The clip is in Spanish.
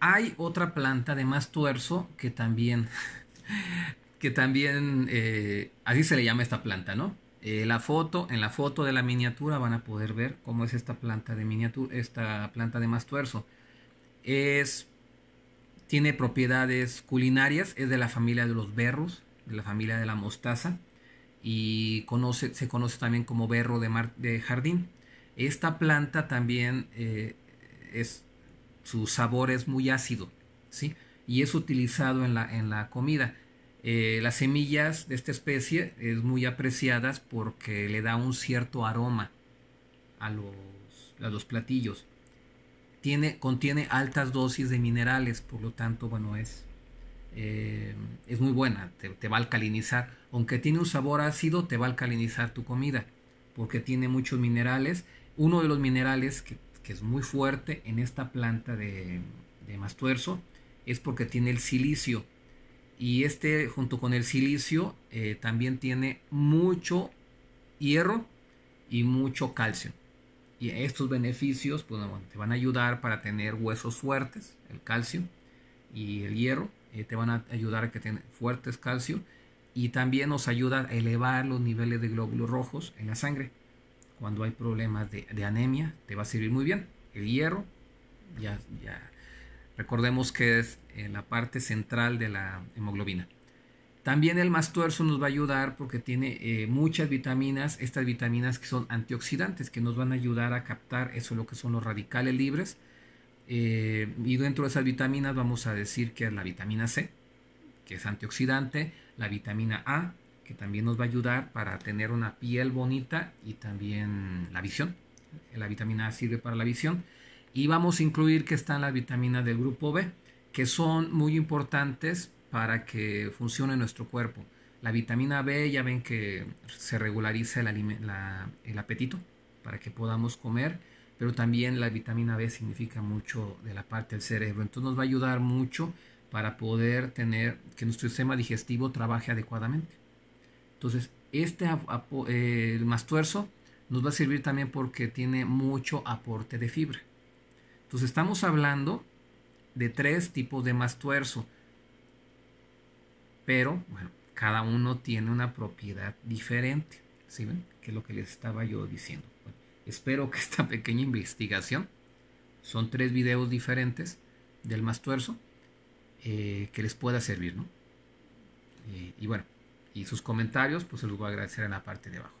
Hay otra planta de más tuerzo que también, que también, eh, así se le llama esta planta, ¿no? Eh, la foto, en la foto de la miniatura van a poder ver cómo es esta planta de miniatura, esta planta de más tuerzo. Es, tiene propiedades culinarias, es de la familia de los berros, de la familia de la mostaza y conoce, se conoce también como berro de, jardín. Esta planta también eh, es su sabor es muy ácido, ¿sí? Y es utilizado en la, en la comida. Eh, las semillas de esta especie es muy apreciadas porque le da un cierto aroma a los, a los platillos. Tiene, contiene altas dosis de minerales, por lo tanto, bueno, es, eh, es muy buena, te, te, va a alcalinizar. Aunque tiene un sabor ácido, te va a alcalinizar tu comida, porque tiene muchos minerales. Uno de los minerales que es muy fuerte en esta planta de, de mastuerzo es porque tiene el silicio. Y este junto con el silicio eh, también tiene mucho hierro y mucho calcio. Y estos beneficios pues, te van a ayudar para tener huesos fuertes, el calcio y el hierro. Eh, te van a ayudar a que tengas fuertes calcio. Y también nos ayuda a elevar los niveles de glóbulos rojos en la sangre cuando hay problemas de, anemia, te va a servir muy bien. El hierro, ya, recordemos que es eh, la parte central de la hemoglobina. También el mastuerzo nos va a ayudar porque tiene eh, muchas vitaminas, estas vitaminas que son antioxidantes, que nos van a ayudar a captar eso lo que son los radicales libres. Eh, y dentro de esas vitaminas vamos a decir que es la vitamina C, que es antioxidante, la vitamina A, que también nos va a ayudar para tener una piel bonita y también la visión. La vitamina A sirve para la visión. Y vamos a incluir que están las vitaminas del grupo B, que son muy importantes para que funcione nuestro cuerpo. La vitamina B, ya ven que se regulariza el, el apetito para que podamos comer, pero también la vitamina B significa mucho de la parte del cerebro. Entonces nos va a ayudar mucho para poder tener que nuestro sistema digestivo trabaje adecuadamente. Entonces, este eh, el mastuerzo nos va a servir también porque tiene mucho aporte de fibra. Entonces, estamos hablando de tres tipos de mastuerzo. Pero, bueno, cada uno tiene una propiedad diferente. ¿Sí ven? Que es lo que les estaba yo diciendo. espero que esta pequeña investigación, son tres videos diferentes del mastuerzo, eh, que les pueda servir, ¿no? Eh, y bueno, y sus comentarios, pues se los voy a agradecer en la parte de abajo.